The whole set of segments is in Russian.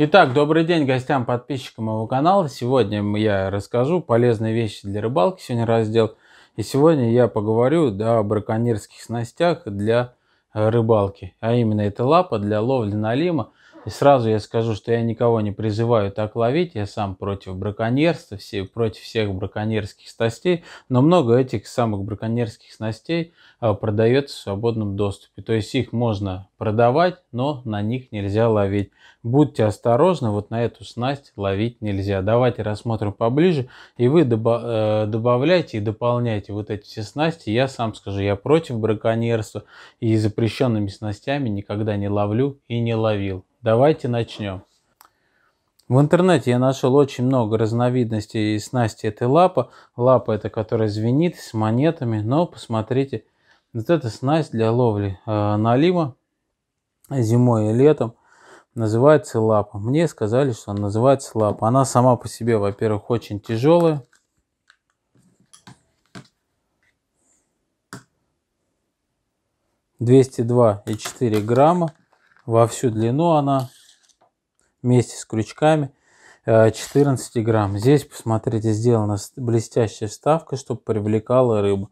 Итак, добрый день гостям, подписчикам моего канала. Сегодня я расскажу полезные вещи для рыбалки, сегодня раздел. И сегодня я поговорю да, о браконьерских снастях для э, рыбалки. А именно это лапа для ловли налима. И сразу я скажу, что я никого не призываю так ловить, я сам против браконьерства, все, против всех браконьерских снастей, но много этих самых браконьерских снастей а, продается в свободном доступе. То есть их можно продавать, но на них нельзя ловить. Будьте осторожны, вот на эту снасть ловить нельзя. Давайте рассмотрим поближе, и вы добав, э, добавляйте и дополняйте вот эти все снасти. Я сам скажу, я против браконьерства и запрещенными снастями никогда не ловлю и не ловил. Давайте начнем. В интернете я нашел очень много разновидностей и снасти этой лапы. Лапа это, которая звенит с монетами, но посмотрите, вот эта снасть для ловли э, налима зимой и летом называется лапа. Мне сказали, что она называется лапа. Она сама по себе, во-первых, очень тяжелая. и 202,4 грамма во всю длину она вместе с крючками 14 э, грамм. Здесь, посмотрите, сделана блестящая вставка, чтобы привлекала рыбу.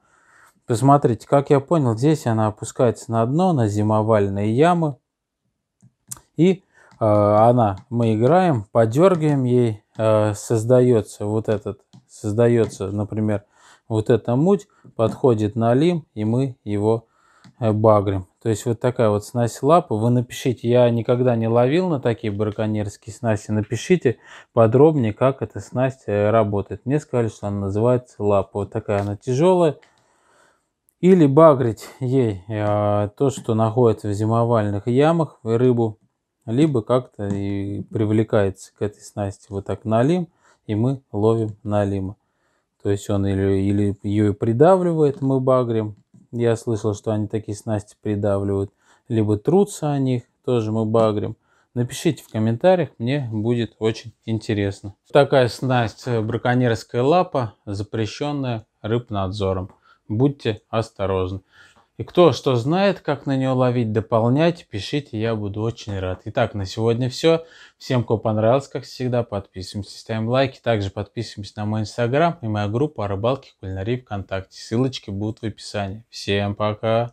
Посмотрите, как я понял, здесь она опускается на дно, на зимовальные ямы. И э, она, мы играем, подергиваем ей, э, создается вот этот, создается, например, вот эта муть, подходит на лим, и мы его Э, багрем, То есть вот такая вот снасть лапы. Вы напишите, я никогда не ловил на такие браконьерские снасти. Напишите подробнее, как эта снасть э, работает. Мне сказали, что она называется лапа. Вот такая она тяжелая. Или багрить ей э, то, что находится в зимовальных ямах, рыбу. Либо как-то и привлекается к этой снасти вот так налим, и мы ловим налима. То есть он или, или ее придавливает, мы багрим, я слышал, что они такие снасти придавливают. Либо трутся о них, тоже мы багрим. Напишите в комментариях, мне будет очень интересно. Такая снасть э, браконьерская лапа, запрещенная рыбнадзором. Будьте осторожны. И кто что знает, как на нее ловить, дополнять, пишите, я буду очень рад. Итак, на сегодня все. Всем, кому понравилось, как всегда, подписываемся, ставим лайки. Также подписываемся на мой инстаграм и моя группа о рыбалке кулинарии ВКонтакте. Ссылочки будут в описании. Всем пока!